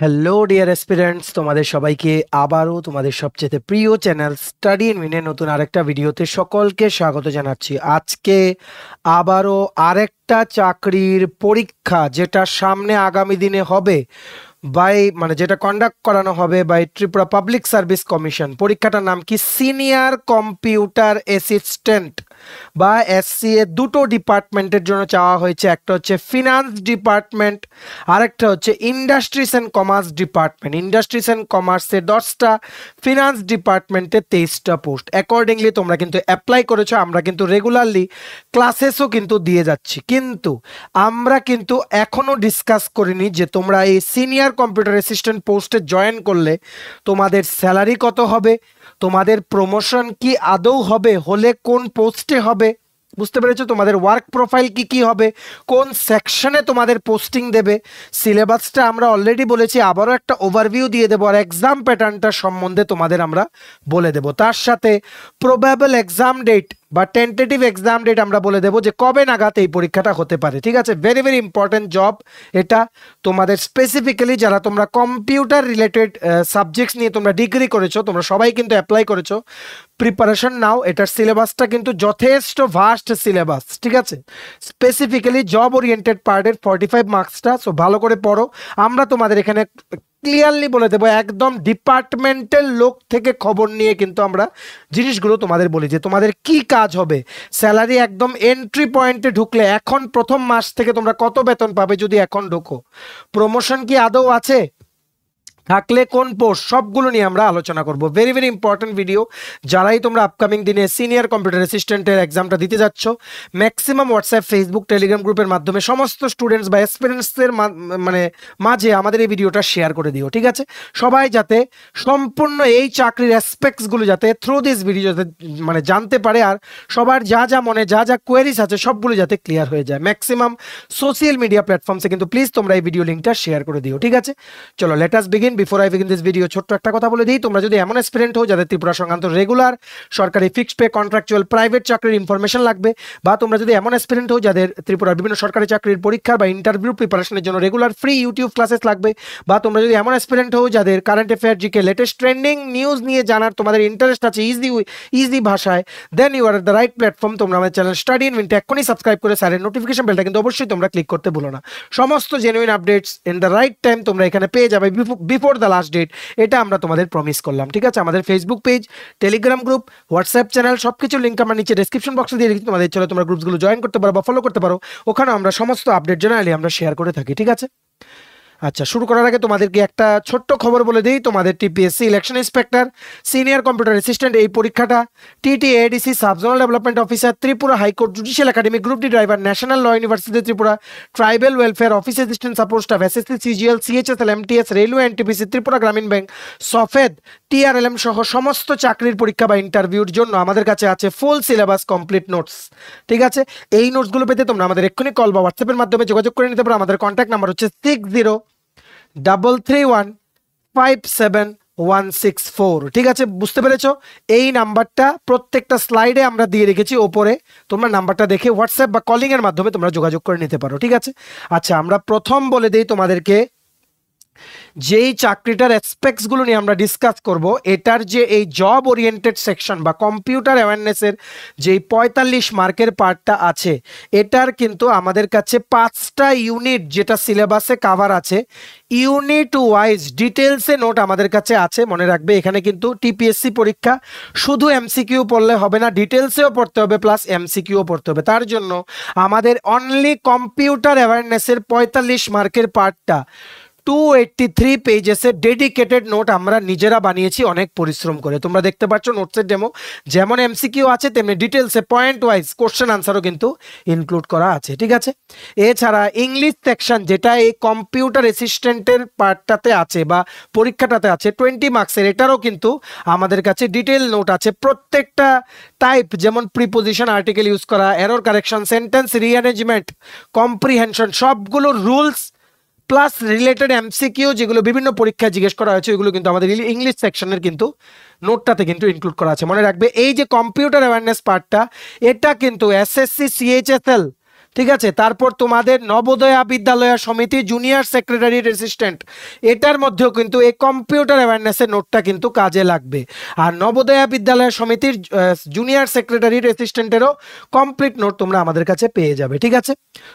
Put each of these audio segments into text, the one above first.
Hello dear aspirants তোমাদের সবাইকে আবারও তোমাদের সবচেয়ে প্রিয় চ্যানেল স্টাডি মিনে নতুন আরেকটা ভিডিওতে সকলকে স্বাগত জানাচ্ছি আজকে আবারও আরেকটা চাকরির পরীক্ষা যেটা সামনে আগামী দিনে হবে বাই মানে যেটা কন্ডাক্ট করানো হবে by Tripura public service commission পরীক্ষাটার নাম কি সিনিয়র কম্পিউটার অ্যাসিস্ট্যান্ট বা এ দুটো ডিপার্টমেন্টের জন্য চাওয়া হয়েছে একটা হচ্ছে ফিনান্স ডিপার্টমেন্ট আরেকটা হচ্ছে industries and commerce department industries and কমার্সের দশটা ফিনান্স ডিপার্টমেন্টে তেইশটা পোস্ট অ্যাকর্ডিংলি তোমরা কিন্তু অ্যাপ্লাই করেছো আমরা কিন্তু রেগুলারলি ক্লাসেসও কিন্তু দিয়ে যাচ্ছি কিন্তু আমরা কিন্তু এখনও ডিসকাস করিনি যে তোমরা এই সিনিয়র কম্পিউটার অ্যাসিস্ট্যান্ট পোস্টে জয়েন করলে তোমাদের স্যালারি কত হবে তোমাদের প্রমোশন কি আদৌ হবে হলে কোন পোস্টে হবে বুঝতে পেরেছো তোমাদের ওয়ার্ক প্রোফাইল কি কি হবে কোন সেকশনে তোমাদের পোস্টিং দেবে সিলেবাসটা আমরা অলরেডি বলেছি আবারও একটা ওভারভিউ দিয়ে দেবো আর এক্সাম প্যাটার্নটা সম্বন্ধে তোমাদের আমরা বলে দেব তার সাথে প্রোবেবল এক্সাম ডেট বা টেন্টেটিভ এক্সাম ডেট আমরা বলে দেবো যে কবে নাগাদ এই পরীক্ষাটা হতে পারে ঠিক আছে ভেরি ভেরি ইম্পর্ট্যান্ট জব এটা তোমাদের স্পেসিফিক্যালি যারা তোমরা কম্পিউটার রিলেটেড সাবজেক্টস নিয়ে তোমরা ডিগ্রি করেছো তোমরা সবাই কিন্তু অ্যাপ্লাই করেছো প্রিপারেশন নাও এটার সিলেবাসটা কিন্তু যথেষ্ট ভাস্ট সিলেবাস ঠিক আছে স্পেসিফিক্যালি জব ওরিয়েন্টেড পার্টের ফর্টি ফাইভ মার্কসটা সো ভালো করে পড়ো আমরা তোমাদের এখানে ক্লিয়ারলি বলে দেবো একদম ডিপার্টমেন্টের লোক থেকে খবর নিয়ে কিন্তু আমরা জিনিসগুলো তোমাদের বলি যে তোমাদের কি কাজ হবে স্যালারি একদম এন্ট্রি পয়েন্টে ঢুকলে এখন প্রথম মাস থেকে তোমরা কত বেতন পাবে যদি এখন ঢুকো প্রমোশন কি আদৌ আছে থাকলে কোন পোস্ট সবগুলো নিয়ে আমরা আলোচনা করব ভেরি ভেরি ইম্পর্টেন্ট ভিডিও যারাই তোমরা আপকামিং দিনে সিনিয়র কম্পিউটার অ্যাসিস্ট্যান্টের এক্সামটা দিতে যাচ্ছ ম্যাক্সিমাম হোয়াটসঅ্যাপ ফেসবুক টেলিগ্রাম গ্রুপের মাধ্যমে সমস্ত স্টুডেন্টস বা এক্সপিরিয়েন্সের মানে মাঝে আমাদের এই ভিডিওটা শেয়ার করে দিও ঠিক আছে সবাই যাতে সম্পূর্ণ এই চাকরির অ্যাসপেক্টসগুলো যাতে থ্রু দিস ভিডিও যাতে মানে জানতে পারে আর সবার যা যা মনে যা যা কোয়েরিস আছে সবগুলো যাতে ক্লিয়ার হয়ে যায় ম্যাক্সিমাম সোশ্যাল মিডিয়া প্ল্যাটফর্মসে কিন্তু প্লিজ তোমরা এই ভিডিও লিঙ্কটা শেয়ার করে দিও ঠিক আছে চলো let's begin before I begin this video ছোট্ট একটা কথা বলে দিই তোমরা যদি এমন স্টুডেন্ট হো যাদের ত্রিপুরা সংক্রান্ত রেগুলার সরকারি ফিক্সড পে কন্ট্রাকচুয়াল প্রাইভেট চাকরির ইনফরমেশন লাগবে বা তোমরা যদি এমন স্টুডেন্ট হো যাদের ত্রিপুরার বিভিন্ন সরকারি চাকরির পরীক্ষা বা ইন্টারভিউ প্রিপারেশনের জন্য রেগুলার ফ্রি ইউটিউব ক্লাসেস লাগবে বা তোমরা যদি এমন স্টুডেন্ট হো যাদের current affair GK latest trending news নিয়ে জানার তোমাদের ইন্টারেস্ট আছে ইজি ইজি ভাষায় then you are the right platform তোমরা আমাদের চ্যানেল স্টাডি ইন ইনভিনটা এখনই সাবস্ক্রাইব করে স্যারের নোটিফিকেশন বেলটা কিন্তু অবশ্যই তোমরা ক্লিক করতে ভুলো না সমস্ত genuine updates in the right time তোমরা এখানে পেয়ে যাবে before before the last date এটা আমরা তোমাদের প্রমিস করলাম ঠিক আছে আমাদের Facebook page Telegram group WhatsApp channel সব কিছু লিঙ্ক আমরা নিচে ডিসক্রিপশন বক্সে দিয়ে রেখেছি তোমাদের চলো তোমরা গ্রুপসগুলো জয়েন করতে পারো বা ফলো করতে পারো ওখানে আমরা সমস্ত আপডেট জানালে আমরা শেয়ার করে থাকি ঠিক আছে আচ্ছা শুরু করার আগে তোমাদেরকে একটা ছোট্ট খবর বলে দিই তোমাদের TPSC election inspector senior computer assistant এই পরীক্ষাটা TT ADC subzonal development officer Tripura high court judicial academy group D driver national law university Tripura tribal welfare office assistant support staff SSC CGL CHSL MTS railway NTPC Tripura Gramin bank সফেদ TRLM সহ সমস্ত চাকরির পরীক্ষা বা ইন্টারভিউর জন্য আমাদের কাছে আছে ফুল সিলেবাস কমপ্লিট নোটস ঠিক আছে এই নোটসগুলো পেতে তোমরা আমাদের এক্ষুনি কল বা হোয়াটসঅ্যাপের মাধ্যমে যোগাযোগ করে নিতে পারো আমাদের কন্ট্যাক্ট নাম্বার হচ্ছে six zero double three one five seven one six four ঠিক আছে বুঝতে পেরেছ এই নাম্বারটা প্রত্যেকটা স্লাইডে আমরা দিয়ে রেখেছি ওপরে তোমরা নাম্বারটা দেখে হোয়াটসঅ্যাপ বা কলিংয়ের মাধ্যমে তোমরা যোগাযোগ করে নিতে পারো ঠিক আছে আচ্ছা আমরা প্রথম বলে দিই তোমাদেরকে যেই চাকরিটার অ্যাসপেক্টসগুলো নিয়ে আমরা ডিসকাস করব এটার যে এই জব ওরিয়েন্টেড সেকশন বা কম্পিউটার অ্যাওয়ারনেসের যেই পঁয়তাল্লিশ মার্কের পার্টটা আছে এটার কিন্তু আমাদের কাছে পাঁচটা ইউনিট যেটা সিলেবাসে কাভার আছে ইউনিট ওয়াইজ ডিটেলসে নোট আমাদের কাছে আছে মনে রাখবে এখানে কিন্তু টিপিএসসি পরীক্ষা শুধু এমসিকিউ পড়লে হবে না ডিটেলসেও পড়তে হবে প্লাস এমসিকিউও পড়তে হবে তার জন্য আমাদের অনলি কম্পিউটার অ্যাওয়ারনেসের পঁয়তাল্লিশ মার্কের পার্টটা টু এইটটি থ্রি পেজেসের ডেডিকেটেড নোট আমরা নিজেরা বানিয়েছি অনেক পরিশ্রম করে তোমরা দেখতে পাচ্ছ নোটসের ডেমো যেমন এমসিকিউ আছে তেমনি ডিটেলসে পয়েন্ট ওয়াইজ কোশ্চেন আনসারও কিন্তু ইনক্লুড করা আছে ঠিক আছে এছাড়া ইংলিশ সেকশন যেটা এই কম্পিউটার অ্যাসিস্ট্যান্টের পার্টটাতে আছে বা পরীক্ষাটাতে আছে টোয়েন্টি মার্কসের এটারও কিন্তু আমাদের কাছে ডিটেল নোট আছে প্রত্যেকটা টাইপ যেমন প্রিপোজিশন আর্টিকেল ইউজ করা error correction sentence rearrangement comprehension সবগুলো রুলস প্লাস রিলেটেড এমসিকিউ যেগুলো বিভিন্ন পরীক্ষায় জিজ্ঞেস করা হয়েছে ওইগুলো কিন্তু আমাদের ইংলিশ সেকশনের কিন্তু নোটটাতে কিন্তু ইনক্লুড করা আছে মনে রাখবে এই যে কম্পিউটার অ্যাওয়ারনেস পার্টটা এটা কিন্তু এসএসসি সিএইচএসএল ঠিক আছে তারপর তোমাদের নবোদয়া বিদ্যালয় সমিতি জুনিয়র সেক্রেটারি রেসিস্ট্যান্ট এটার মধ্যেও কিন্তু এই কম্পিউটার অ্যাওয়ারনেসের নোটটা কিন্তু কাজে লাগবে আর নবোদয়া বিদ্যালয় সমিতির জুনিয়র সেক্রেটারি রেসিস্ট্যান্টেরও কমপ্লিট নোট তোমরা আমাদের কাছে পেয়ে যাবে ঠিক আছে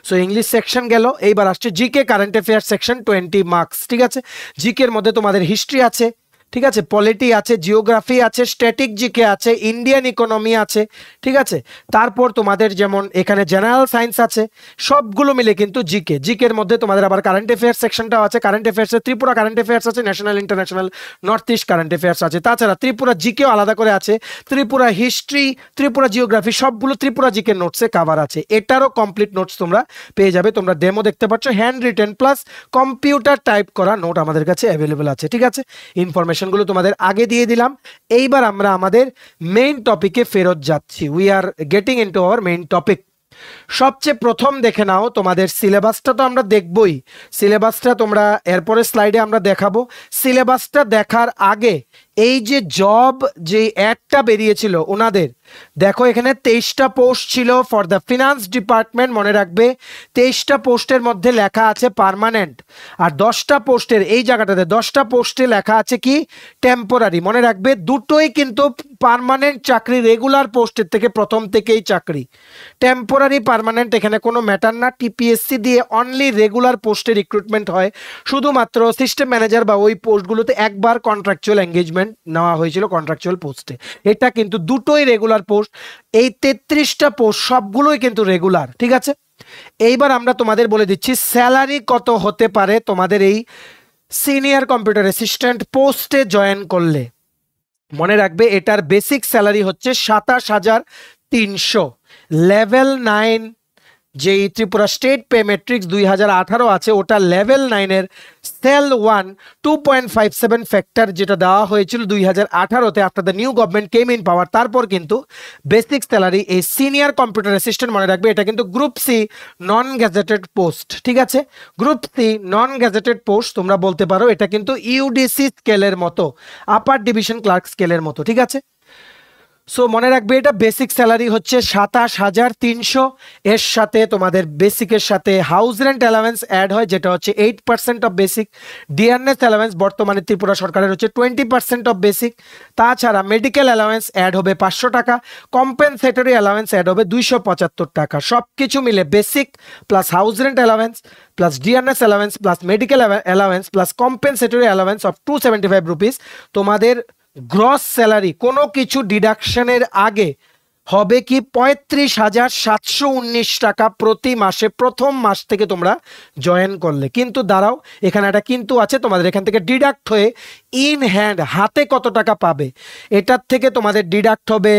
সো ইংলিশ সেকশন গেল এইবার আসছে GK current affair section twenty marks ঠিক আছে জিকের মধ্যে তোমাদের হিস্ট্রি আছে ঠিক আছে পলিটি আছে জিওগ্রাফি আছে স্ট্যাটিক জিকে আছে ইন্ডিয়ান ইকোনমি আছে ঠিক আছে তারপর তোমাদের যেমন এখানে জেনারেল সায়েন্স আছে সবগুলো মিলে কিন্তু জিকে জিকের মধ্যে তোমাদের আবার কারেন্ট অ্যাফেয়ার্স সেকশনটাও আছে কারেন্ট অ্যাফেয়ার্সে ত্রিপুরা কারেন্ট অ্যাফেয়ার্স আছে national international north east current affairs আছে তাছাড়া ত্রিপুরা জিকেও আলাদা করে আছে ত্রিপুরা হিস্ট্রি ত্রিপুরা জিওগ্রাফি সবগুলো ত্রিপুরা জিকে নোটসে কাভার আছে এটারও কমপ্লিট নোটস তোমরা পেয়ে যাবে তোমরা ডেমো দেখতে পাচ্ছ hand written plus computer type করা নোট আমাদের কাছে অ্যাভেলেবেল আছে ঠিক আছে ইনফরমেশন ইনফরমেশনগুলো তোমাদের আগে দিয়ে দিলাম এইবার আমরা আমাদের মেইন টপিকে ফেরত যাচ্ছি we are getting into our main topic সবচেয়ে প্রথম দেখে নাও তোমাদের সিলেবাসটা তো আমরা দেখবই সিলেবাসটা তোমরা এরপরে স্লাইডে আমরা দেখাবো সিলেবাসটা দেখার আগে এই যে জব যে অ্যাডটা বেরিয়েছিল ওনাদের দেখো এখানে তেইশটা পোস্ট ছিল ফর দ্য ফিনান্স ডিপার্টমেন্ট মনে রাখবে তেইশটা পোস্টের মধ্যে লেখা আছে পারমানেন্ট আর দশটা পোস্টের এই জায়গাটাতে দশটা পোস্টে লেখা আছে কি টেম্পোরারি মনে রাখবে দুটোই কিন্তু পারমানেন্ট চাকরি রেগুলার পোস্টের থেকে প্রথম থেকেই চাকরি টেম্পোরারি পারমানেন্ট এখানে কোনো ম্যাটার না টিপিএসসি দিয়ে অনলি রেগুলার পোস্টে রিক্রুটমেন্ট হয় শুধুমাত্র সিস্টেম ম্যানেজার বা ওই পোস্টগুলোতে একবার কন্ট্রাকচুয়াল এঙ্গেজমেন্ট রিক্রুটমেন্ট নেওয়া হয়েছিল কন্ট্রাকচুয়াল পোস্টে এটা কিন্তু দুটোই রেগুলার পোস্ট এই তেত্রিশটা পোস্ট সবগুলোই কিন্তু রেগুলার ঠিক আছে এইবার আমরা তোমাদের বলে দিচ্ছি স্যালারি কত হতে পারে তোমাদের এই সিনিয়র কম্পিউটার অ্যাসিস্ট্যান্ট পোস্টে জয়েন করলে মনে রাখবে এটার বেসিক স্যালারি হচ্ছে সাতাশ হাজার তিনশো লেভেল নাইন যে ত্রিপুরা স্টেট পে মেট্রিক্স দুই আছে ওটা লেভেল নাইনের cell one two point five seven factor যেটা দেওয়া হয়েছিল দুই হাজার আঠারোতে after the new government came in power তারপর কিন্তু বেসিক স্যালারি এই সিনিয়র কম্পিউটার অ্যাসিস্ট্যান্ট মনে রাখবে এটা কিন্তু group C non gazetted post ঠিক আছে group C non gazetted post তোমরা বলতে পারো এটা কিন্তু ইউডিসি স্কেলের মতো আপার ডিভিশন ক্লার্ক স্কেলের মতো ঠিক আছে সো মনে রাখবে এটা বেসিক স্যালারি হচ্ছে সাতাশ হাজার তিনশো এর সাথে তোমাদের বেসিকের সাথে হাউস রেন্ট অ্যালাওয়েন্স অ্যাড হয় যেটা হচ্ছে eight percent of basic DNS allowance বর্তমানে ত্রিপুরা সরকারের হচ্ছে টোয়েন্টি পার্সেন্ট অফ বেসিক তাছাড়া মেডিকেল অ্যালাওয়েন্স অ্যাড হবে পাঁচশো টাকা কম্পেনসেটরি অ্যালাওয়েন্স অ্যাড হবে দুইশো পঁচাত্তর টাকা সব কিছু মিলে basic plus house rent allowance plus DNS allowance plus medical allowance plus compensatory allowance of two seventy five rupees তোমাদের গ্রস স্যালারি কোনো কিছু ডিডাকশনের আগে হবে কি পঁয়ত্রিশ হাজার সাতশো উনিশ টাকা প্রতি মাসে প্রথম মাস থেকে তোমরা জয়েন করলে কিন্তু দাঁড়াও এখানে একটা কিন্তু আছে তোমাদের এখান থেকে ডিডাক্ট হয়ে ইন হ্যান্ড হাতে কত টাকা পাবে এটার থেকে তোমাদের ডিডাক্ট হবে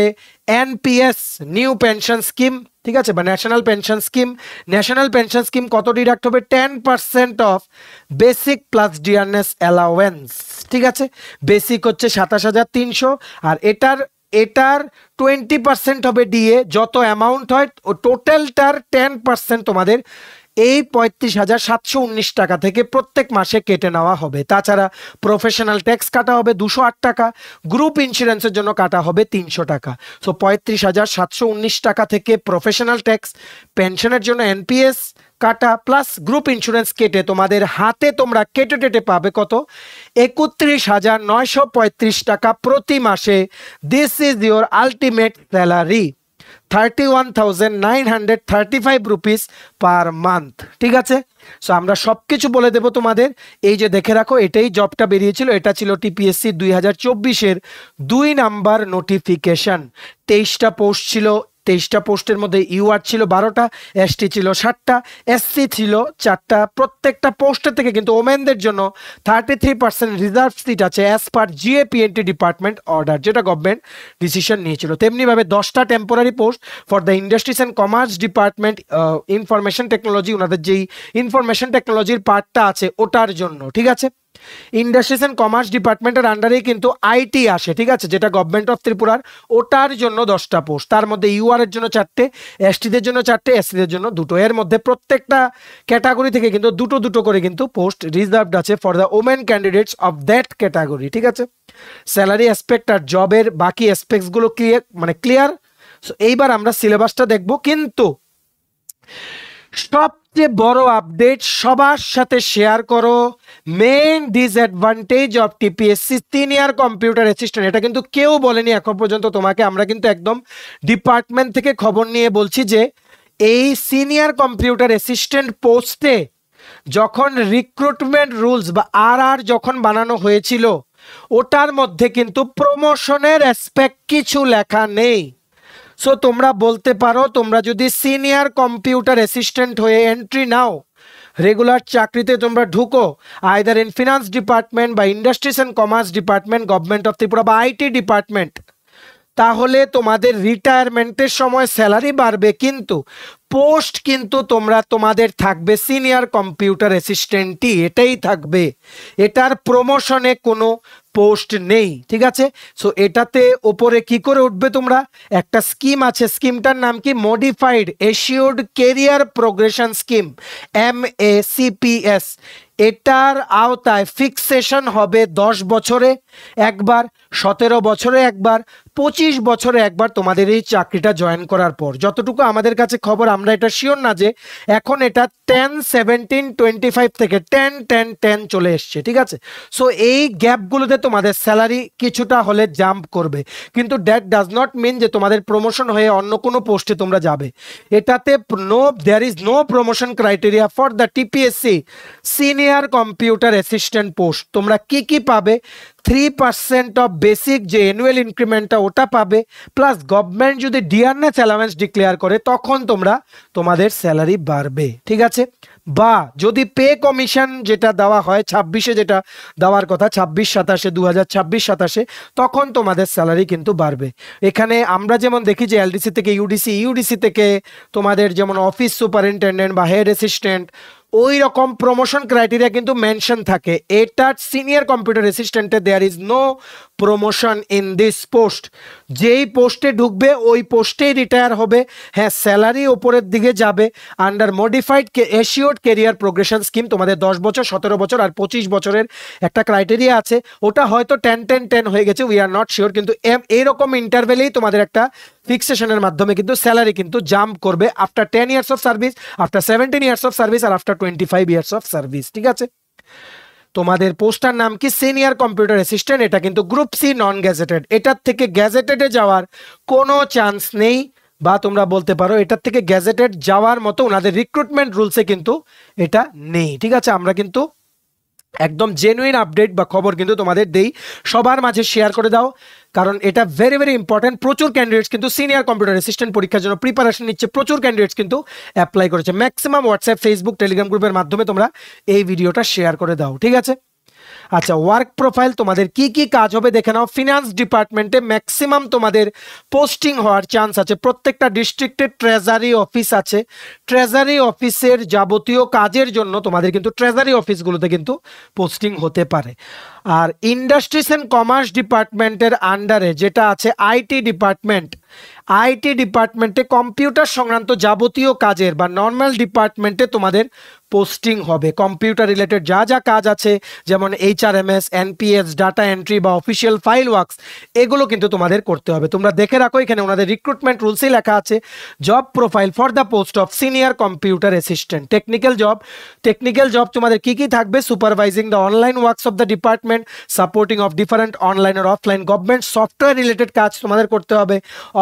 এনপিএস নিউ পেনশন স্কিম ঠিক আছে বা national pension scheme national pension scheme কত ডিডাক্ট হবে ten percent of basic plus dearness allowance ঠিক আছে বেসিক হচ্ছে সাতাশ হাজার তিনশো আর এটার এটার টোয়েন্টি পার্সেন্ট হবে ডিএ যত অ্যামাউন্ট হয় টোটালটার টেন পার্সেন্ট তোমাদের এই পঁয়ত্রিশ হাজার সাতশো উনিশ টাকা থেকে প্রত্যেক মাসে কেটে নেওয়া হবে তাছাড়া প্রফেশনাল ট্যাক্স কাটা হবে দুশো আট টাকা গ্রুপ ইন্স্যুরেন্সের জন্য কাটা হবে তিনশো টাকা সো পঁয়ত্রিশ হাজার সাতশো উনিশ টাকা থেকে প্রফেশনাল ট্যাক্স পেনশনের জন্য এনপিএস কাটা প্লাস গ্রুপ ইন্স্যুরেন্স কেটে তোমাদের হাতে তোমরা কেটে টেটে পাবে কত একত্রিশ হাজার নয়শো পঁয়ত্রিশ টাকা প্রতি মাসে this is your ultimate salary thirty one thousand nine hundred thirty five rupees per month ঠিক আছে সো আমরা সব কিছু বলে দেব তোমাদের এই যে দেখে রাখো এটাই জবটা বেরিয়েছিল এটা ছিল টিপিএসসি দুই হাজার চব্বিশের দুই নাম্বার নোটিফিকেশান তেইশটা পোস্ট ছিল তেইশটা পোস্টের মধ্যে ইউআর ছিল বারোটা এসটি ছিল ষাটটা এসসি ছিল চারটা প্রত্যেকটা পোস্টের থেকে কিন্তু ওমেনদের জন্য thirty three percent reserve seat আছে as per GAPNT department order যেটা গভর্নমেন্ট ডিসিশন নিয়েছিল তেমনিভাবে দশটা temporary post for the industries and commerce department information technology ওনাদের যেই ইনফরমেশন টেকনোলজির পার্টটা আছে ওটার জন্য ঠিক আছে ইন্ডাস্ট্রিজ অ্যান্ড কমার্স ডিপার্টমেন্টের আন্ডারেই কিন্তু আইটি আসে ঠিক আছে যেটা গভর্নমেন্ট অফ ত্রিপুরার ওটার জন্য দশটা পোস্ট তার মধ্যে ইউআরের জন্য চারটে এসটিদের জন্য চারটে এসসিদের জন্য দুটো এর মধ্যে প্রত্যেকটা ক্যাটাগরি থেকে কিন্তু দুটো দুটো করে কিন্তু পোস্ট রিজার্ভড আছে for the women candidates of that category ঠিক আছে স্যালারি অ্যাসপেক্ট আর জবের বাকি অ্যাসপেক্টসগুলো ক্লিয়ার মানে ক্লিয়ার সো এইবার আমরা সিলেবাসটা দেখব কিন্তু সবচেয়ে বড় আপডেট সবার সাথে শেয়ার করো main disadvantage of TPSC senior computer assistant এটা কিন্তু কেউ বলেনি এখন পর্যন্ত তোমাকে আমরা কিন্তু একদম ডিপার্টমেন্ট থেকে খবর নিয়ে বলছি যে এই সিনিয়র কম্পিউটার অ্যাসিস্ট্যান্ট পোস্টে যখন রিক্রুটমেন্ট রুলস বা আর আর যখন বানানো হয়েছিল ওটার মধ্যে কিন্তু প্রমোশনের অ্যাসপেক্ট কিছু লেখা নেই সো তোমরা বলতে পারো তোমরা যদি সিনিয়র কম্পিউটার অ্যাসিস্ট্যান্ট হয়ে এন্ট্রি নাও রেগুলার চাকরিতে তোমরা ঢুকো আয়দার ইন ফিনান্স ডিপার্টমেন্ট বা industries and commerce department government of Tripura বা আইটি ডিপার্টমেন্ট তাহলে তোমাদের রিটায়ারমেন্টের সময় স্যালারি বাড়বে কিন্তু পোস্ট কিন্তু তোমরা তোমাদের থাকবে সিনিয়র কম্পিউটার অ্যাসিস্ট্যান্টই এটাই থাকবে এটার প্রমোশনে কোনো পোস্ট নেই ঠিক আছে সো এটাতে ওপরে কি করে উঠবে তোমরা একটা স্কিম আছে স্কিমটার নাম কি modified assured career progression scheme M A CPS এটার আওতায় ফিক্সেশন হবে দশ বছরে একবার সতেরো বছরে একবার পঁচিশ বছরে একবার তোমাদের এই চাকরিটা জয়েন করার পর যতটুকু আমাদের কাছে খবর আমরা এটা শিওর না যে এখন এটা টেন সেভেন্টিন টোয়েন্টি ফাইভ থেকে টেন টেন টেন চলে এসছে ঠিক আছে সো এই গ্যাপগুলোতে তোমাদের স্যালারি কিছুটা হলে জাম্প করবে কিন্তু দ্যাট ডাজ নট মিন যে তোমাদের প্রমোশন হয়ে অন্য কোনো পোস্টে তোমরা যাবে এটাতে no there is no promotion criteria for the TPSC senior computer assistant post তোমরা কি কি পাবে থ্রি পার্সেন্ট অফ বেসিক যে অ্যানুয়াল ইনক্রিমেন্টটা ওটা পাবে প্লাস গভর্নমেন্ট যদি ডিআরএস অ্যালাওয়েন্স ডিক্লেয়ার করে তখন তোমরা তোমাদের স্যালারি বাড়বে ঠিক আছে বা যদি পে কমিশন যেটা দেওয়া হয় ছাব্বিশে যেটা দেওয়ার কথা ছাব্বিশ সাতাশে দু হাজার ছাব্বিশ সাতাশে তখন তোমাদের স্যালারি কিন্তু বাড়বে এখানে আমরা যেমন দেখি যে এলডিসি থেকে ইউডিসি ইউডিসি e থেকে তোমাদের যেমন অফিস সুপারিনটেন্ডেন্ট বা হেড অ্যাসিস্ট্যান্ট ওই রকম প্রমোশন ক্রাইটেরিয়া কিন্তু মেনশন থাকে এটা সিনিয়র কম্পিউটার অ্যাসিস্ট্যান্টে there is no promotion in this post যেই পোস্টে ঢুকবে ওই পোস্টেই রিটায়ার হবে হ্যাঁ স্যালারি ওপরের দিকে যাবে under modified assured career progression scheme তোমাদের দশ বছর সতেরো বছর আর পঁচিশ বছরের একটা ক্রাইটেরিয়া আছে ওটা হয়তো টেন টেন টেন হয়ে গেছে উই আর নট শিওর কিন্তু এম ইন্টারভেলেই তোমাদের একটা ফিক্সেশনের মাধ্যমে কিন্তু স্যালারি কিন্তু জাম্প করবে after ten years of service after seventeen years of service আর after twenty five years of service ঠিক আছে তোমাদের পোস্টার নাম কি সিনিয়র কম্পিউটার অ্যাসিস্ট্যান্ট এটা কিন্তু গ্রুপ সি নন গ্যাজেটেড এটার থেকে গ্যাজেটেডে যাওয়ার কোনো চান্স নেই বা তোমরা বলতে পারো এটার থেকে গ্যাজেটেড যাওয়ার মতো ওনাদের রিক্রুটমেন্ট রুলসে কিন্তু এটা নেই ঠিক আছে আমরা কিন্তু একদম জেনুইন আপডেট বা খবর কিন্তু তোমাদের দেই সবার মাঝে শেয়ার করে দাও কারণ এটা ভেরি ভেরি ইম্পর্ট্যান্ট প্রচুর ক্যান্ডিডেটস কিন্তু সিনিয়র কম্পিউটার অ্যাসিস্ট্যান্ট পরীক্ষার জন্য প্রিপারেশন নিচ্ছে প্রচুর ক্যান্ডিডেটস কিন্তু অ্যাপ্লাই করেছে ম্যাক্সিমাম হোয়াটসঅ্যাপ ফেসবুক টেলিগ্রাম গ্রুপের মাধ্যমে তোমরা এই ভিডিওটা শেয়ার করে দাও ঠিক আছে আচ্ছা ওয়ার্ক প্রোফাইল তোমাদের কি কি কাজ হবে দেখে নাও ফিনান্স ডিপার্টমেন্টে ম্যাক্সিমাম তোমাদের পোস্টিং হওয়ার চান্স আছে প্রত্যেকটা ডিস্ট্রিক্টে ট্রেজারি অফিস আছে ট্রেজারি অফিসের যাবতীয় কাজের জন্য তোমাদের কিন্তু ট্রেজারি অফিসগুলোতে কিন্তু পোস্টিং হতে পারে আর ইন্ডাস্ট্রিজ অ্যান্ড কমার্স ডিপার্টমেন্টের আন্ডারে যেটা আছে আইটি ডিপার্টমেন্ট আইটি ডিপার্টমেন্টে কম্পিউটার সংক্রান্ত যাবতীয় কাজের বা নর্মাল ডিপার্টমেন্টে তোমাদের পোস্টিং হবে কম্পিউটার রিলেটেড যা যা কাজ আছে যেমন এইচআরএমএস এনপিএস ডাটা এন্ট্রি বা অফিসিয়াল ফাইল ওয়ার্কস এগুলো কিন্তু তোমাদের করতে হবে তোমরা দেখে রাখো এখানে ওনাদের রিক্রুটমেন্ট রুলসই লেখা আছে job profile for the post of senior computer assistant technical job technical job তোমাদের কী কী থাকবে supervising the online works of the department supporting of different online আর অফলাইন গভর্নমেন্ট সফটওয়্যার রিলেটেড কাজ তোমাদের করতে হবে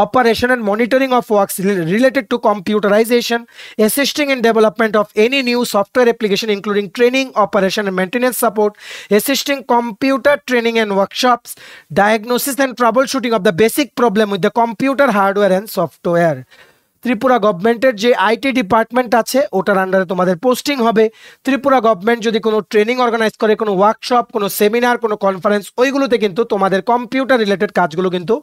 অপারে information and monitoring of works related to computerization, assisting in development of any new software application including training, operation and maintenance support, assisting computer training and workshops, diagnosis and troubleshooting of the basic problem with the computer hardware and software. Tripura গভর্নমেন্টের যে IT department আছে ওটার আন্ডারে তোমাদের posting হবে Tripura government যদি কোনো training organise করে কোনো ওয়ার্কশপ কোনো সেমিনার কোনো কনফারেন্স ওইগুলোতে কিন্তু তোমাদের কম্পিউটার রিলেটেড কাজগুলো কিন্তু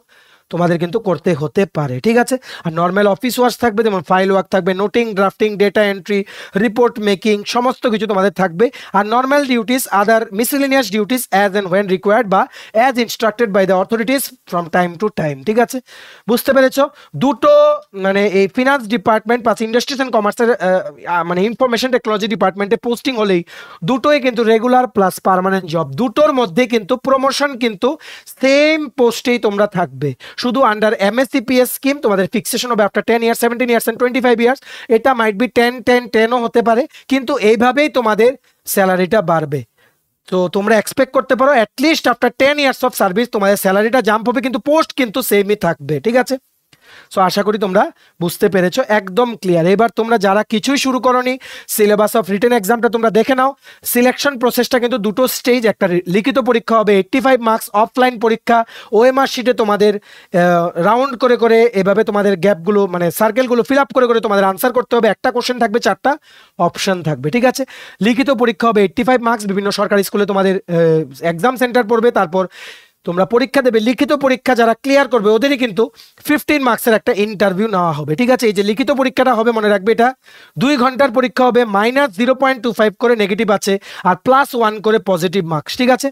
তোমাদের কিন্তু করতে হতে পারে ঠিক আছে আর নর্মাল অফিস ওয়ার্স থাকবে যেমন ফাইল ওয়ার্ক থাকবে noting drafting data entry report making সমস্ত কিছু তোমাদের থাকবে আর normal duties other miscellaneous duties as and when required বা as instructed by the authorities from time to time ঠিক আছে বুঝতে পেরেছ দুটো মানে এই finance department plus industries and কমার্সের মানে ইনফরমেশন টেকনোলজি ডিপার্টমেন্টে পোস্টিং হলেই দুটোই কিন্তু রেগুলার প্লাস পারমানেন্ট জব দুটোর মধ্যে কিন্তু প্রমোশন কিন্তু সেম পোস্টেই তোমরা থাকবে শুধু আন্ডার এমএসসিপিএস স্কিম তোমাদের ফিক্সেশন হবে after ten years seventeen years and twenty five years এটা মাইট বি টেন টেন টেনও হতে পারে কিন্তু এইভাবেই তোমাদের স্যালারিটা বাড়বে তো তোমরা এক্সপেক্ট করতে পারো at least after ten years of service তোমাদের স্যালারিটা জাম্প হবে কিন্তু পোস্ট কিন্তু সেমই থাকবে ঠিক আছে সো আশা করি তোমরা বুঝতে পেরেছো একদম ক্লিয়ার এবার তোমরা যারা কিছুই শুরু করনি সিলেবাস অফ রিটেন এক্সামটা তোমরা দেখে নাও সিলেকশন প্রসেসটা কিন্তু দুটো স্টেজ একটা লিখিত পরীক্ষা হবে এইট্টি ফাইভ মার্কস অফলাইন পরীক্ষা ও এম আর শিটে তোমাদের রাউন্ড করে করে এভাবে তোমাদের গ্যাপগুলো মানে সার্কেলগুলো ফিল আপ করে করে তোমাদের আনসার করতে হবে একটা কোশ্চেন থাকবে চারটা অপশন থাকবে ঠিক আছে লিখিত পরীক্ষা হবে এইট্টি ফাইভ মার্কস বিভিন্ন সরকারি স্কুলে তোমাদের এক্সাম সেন্টার পড়বে তারপর তোমরা পরীক্ষা দেবে লিখিত পরীক্ষা যারা ক্লিয়ার করবে ওদেরই কিন্তু ফিফটিন মার্কসের একটা ইন্টারভিউ নেওয়া হবে ঠিক আছে এই যে লিখিত পরীক্ষাটা হবে মনে রাখবে এটা দুই ঘন্টার পরীক্ষা হবে minus zero point two five করে নেগেটিভ আছে আর প্লাস ওয়ান করে পজিটিভ মার্কস ঠিক আছে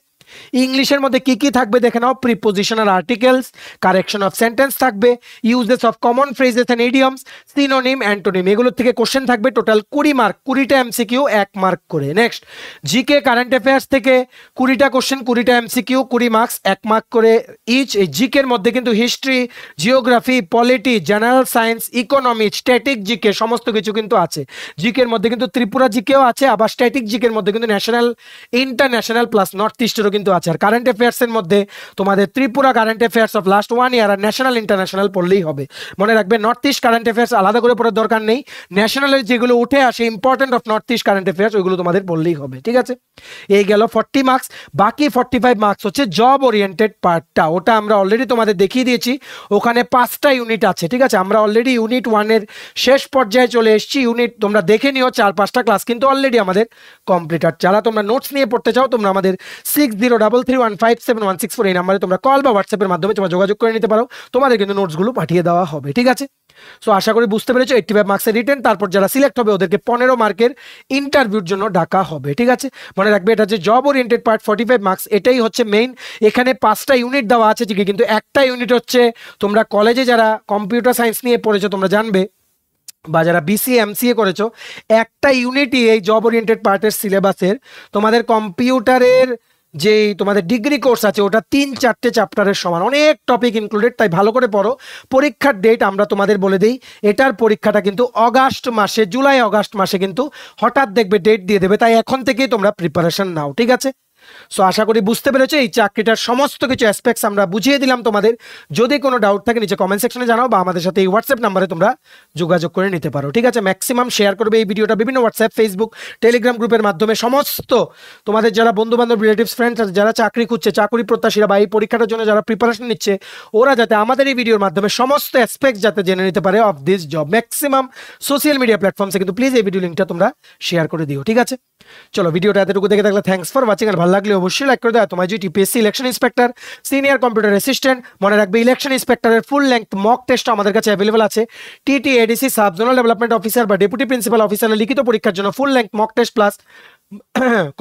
ইংলিশের মধ্যে কি কি থাকবে দেখে নাও prepositional articles correction of sentence থাকবে usages of common phrases and idioms synonym antonym এগুলোর থেকে কোশ্চেন থাকবে টোটাল কুড়ি মার্ক কুড়িটা এমসিকিউ এক মার্ক করে নেক্সট জিকে কারেন্ট অ্যাফেয়ার্স থেকে কুড়িটা কোশ্চেন কুড়িটা এমসিকিউ কুড়ি মার্কস এক মার্ক করে ইচ এই জিকের মধ্যে কিন্তু history geography polity general science economy static GK সমস্ত কিছু কিন্তু আছে জিকের মধ্যে কিন্তু ত্রিপুরা জিকেও আছে আবার স্ট্যাটিক জিকের মধ্যে কিন্তু ন্যাশনাল ইন্টারন্যাশনাল প্লাস নর্থ ইস্টেরও কিন্তু আছে আর কারেন্ট অ্যাফেয়ার্সের মধ্যে তোমাদের Tripura current affairs of last one year আর ন্যাশনাল ইন্টারন্যাশনাল পড়লেই হবে মনে রাখবে নর্থ ইস্ট কারেন্ট অ্যাফেয়ার্স আলাদা করে পড়ার দরকার নেই ন্যাশনালের যেগুলো উঠে আসে important of north east current affairs ওইগুলো তোমাদের পড়লেই হবে ঠিক আছে এই গেল ফর্টি মার্কস বাকি ফর্টি ফাইভ মার্কস হচ্ছে জব ওরিয়েন্টেড পার্টটা ওটা আমরা অলরেডি তোমাদের দেখিয়ে দিয়েছি ওখানে পাঁচটা ইউনিট আছে ঠিক আছে আমরা অলরেডি ইউনিট ওয়ানের শেষ পর্যায়ে চলে এসেছি ইউনিট তোমরা দেখে নিও চার পাঁচটা ক্লাস কিন্তু অলরেডি আমাদের কমপ্লিট আর যারা তোমরা নোটস নিয়ে পড়তে চাও তোমরা আমাদের six zero double three one five seven one six four এই নাম্বারে তোমরা কল বা হোয়াটসঅ্যাপের মাধ্যমে তোমরা যোগাযোগ করে নিতে পারো তোমাদের কিন্তু নোটসগুলো পাঠিয়ে দেওয়া হবে ঠিক আছে সো আশা করি বুঝতে পেরেছো এইটটি ফাইভ মার্কসের রিটার্ন তারপর যারা সিলেক্ট হবে ওদেরকে পনেরো মার্কের ইন্টারভিউর জন্য ডাকা হবে ঠিক আছে মনে রাখবে এটা হচ্ছে job oriented part forty five marks এটাই হচ্ছে মেইন এখানে পাঁচটা ইউনিট দেওয়া আছে ঠিকই কিন্তু একটা ইউনিট হচ্ছে তোমরা কলেজে যারা কম্পিউটার সায়েন্স নিয়ে পড়েছো তোমরা জানবে বা যারা বিসিএ এমসিএ করেছো একটা ইউনিটই এই জব ওরিয়েন্টেড পার্টের সিলেবাসের তোমাদের কম্পিউটারের যে তোমাদের ডিগ্রি কোর্স আছে ওটা তিন চারটে চ্যাপ্টারের সমান অনেক টপিক ইনক্লুডেড তাই ভালো করে পড়ো পরীক্ষার ডেট আমরা তোমাদের বলে দিই এটার পরীক্ষাটা কিন্তু অগাস্ট মাসে জুলাই অগাস্ট মাসে কিন্তু হঠাৎ দেখবে ডেট দিয়ে দেবে তাই এখন থেকেই তোমরা প্রিপারেশন নাও ঠিক আছে সো আশা করি বুঝতে পেরেছো এই চাকরিটার সমস্ত কিছু অ্যাসপেক্টস আমরা বুঝিয়ে দিলাম তোমাদের যদি কোনো ডাউট থাকে নিচে কমেন্ট সেকশনে জানাও বা আমাদের সাথে এই হোয়াটসঅ্যাপ নাম্বারে তোমরা যোগাযোগ করে নিতে পারো ঠিক আছে ম্যাক্সিমাম শেয়ার করবে এই ভিডিওটা বিভিন্ন হোয়াটসঅ্যাপ ফেসবুক টেলিগ্রাম গ্রুপের মাধ্যমে সমস্ত তোমাদের যারা বন্ধু বান্ধব রিলেটিভস ফ্রেন্ডস আছে যারা চাকরি খুঁজছে চাকরি প্রত্যাশীরা বা এই পরীক্ষাটার জন্য যারা প্রিপারেশন নিচ্ছে ওরা যাতে আমাদের এই ভিডিওর মাধ্যমে সমস্ত অ্যাসপেক্টস যাতে জেনে নিতে পারে of this job maximum social media প্ল্যাটফর্মসে কিন্তু প্লিজ এই ভিডিও লিঙ্কটা তোমরা শেয়ার করে দিও ঠিক আছে চলো ভিডিওটা এতটুকু দেখে থাকলে থ্যাংকস ফর ওয়াচিং আর ভালো লাগলে অবশ্যই লাইক করে দেওয়া তোমার GT PSC election inspector senior computer assistant মনে রাখবে ইলেকশন ইন্সপেক্টরের ফুল লেন্থ মক টেস্ট আমাদের কাছে অ্যাভেলেবল আছে TT ADC sub zonal development officer বা ডেপুটি প্রিন্সিপাল অফিসারের লিখিত পরীক্ষার জন্য full length mock test plus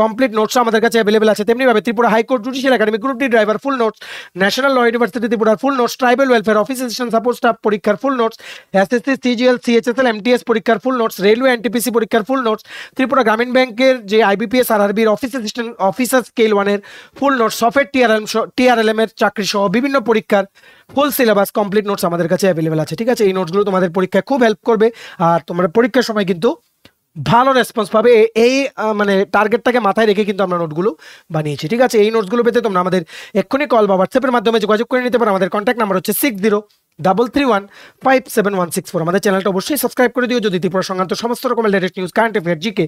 complete notes আমাদের কাছে অ্যাভেলেবেল আছে তেমনিভাবে Tripura high court judicial academy group D driver full notes national law university ত্রিপুরার full notes tribal welfare office assistant support staff পরীক্ষার full notes SSC CGL CHSL MTS পরীক্ষার full notes railway NTPC পরীক্ষার full notes Tripura গ্রামীণ ব্যাংকের যে IBPS বির office assistant officer scale ওয়ানের full notes সফের টিআরএম টিআরএলএম এর চাকরি সহ বিভিন্ন পরীক্ষার ফুল সিলেবাস কমপ্লিট নোটস আমাদের কাছে অ্যাভেলেবেল আছে ঠিক আছে এই নোটসগুলো তোমাদের পরীক্ষায় খুব হেল্প করবে আর তোমার পরীক্ষার সময় কিন্তু ভালো রেসপন্স পাবে এই মানে টার্গেটটাকে মাথায় রেখে কিন্তু আমরা নোটগুলো বানিয়েছি ঠিক আছে এই নোটসগুলো পেতে তোমরা আমাদের এক্ষুনি কল বা হোয়াটসঅ্যাপের মাধ্যমে যোগাযোগ করে নিতে পারো আমাদের কন্ট্যাক্ট নাম্বার হচ্ছে six zero double three one five seven one six four আমাদের চ্যানেলটা অবশ্যই সাবস্ক্রাইব করে দিও যদি ত্রিপুরা সংক্রান্ত সমস্ত রকমের latest news current affair GK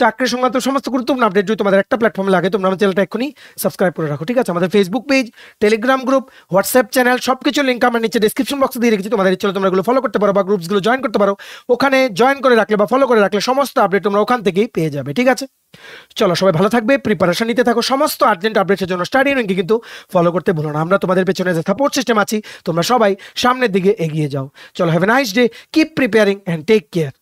চাকরি সংক্রান্ত সমস্ত গুরুত্বপূর্ণ আপডেট যদি তোমাদের একটা প্ল্যাটফর্মে লাগে তোমরা আমার চ্যানেলটা এক্ষুনি সাবস্ক্রাইব করে রাখো ঠিক আছে আমাদের Facebook page Telegram group WhatsApp channel সব কিছু লিঙ্ক আমার নিচে ডিসক্রিপশন বক্সে দিয়ে রেখেছি তোমাদের ইচ্ছে তোমরা এগুলো ফলো করতে পারো বা গ্রুপসগুলো জয়েন করতে পারো ওখানে জয়েন করে রাখলে বা ফলো করে রাখলে সমস্ত আপডেট তোমরা ওখান থেকেই পেয়ে যাবে ঠিক আছে চলো সবাই ভালো থাকবে প্রিপারেশন নিতে থাকো সমস্ত আর্জেন্ট আপডেটের জন্য স্টাডি র্যাঙ্কে কিন্তু ফলো করতে ভুলো না আমরা তোমাদের পেছনে যে সাপোর্ট সিস্টেম আছি তোমরা সবাই সামনের দিকে এগিয়ে যাও চলো have a nice day keep preparing and take care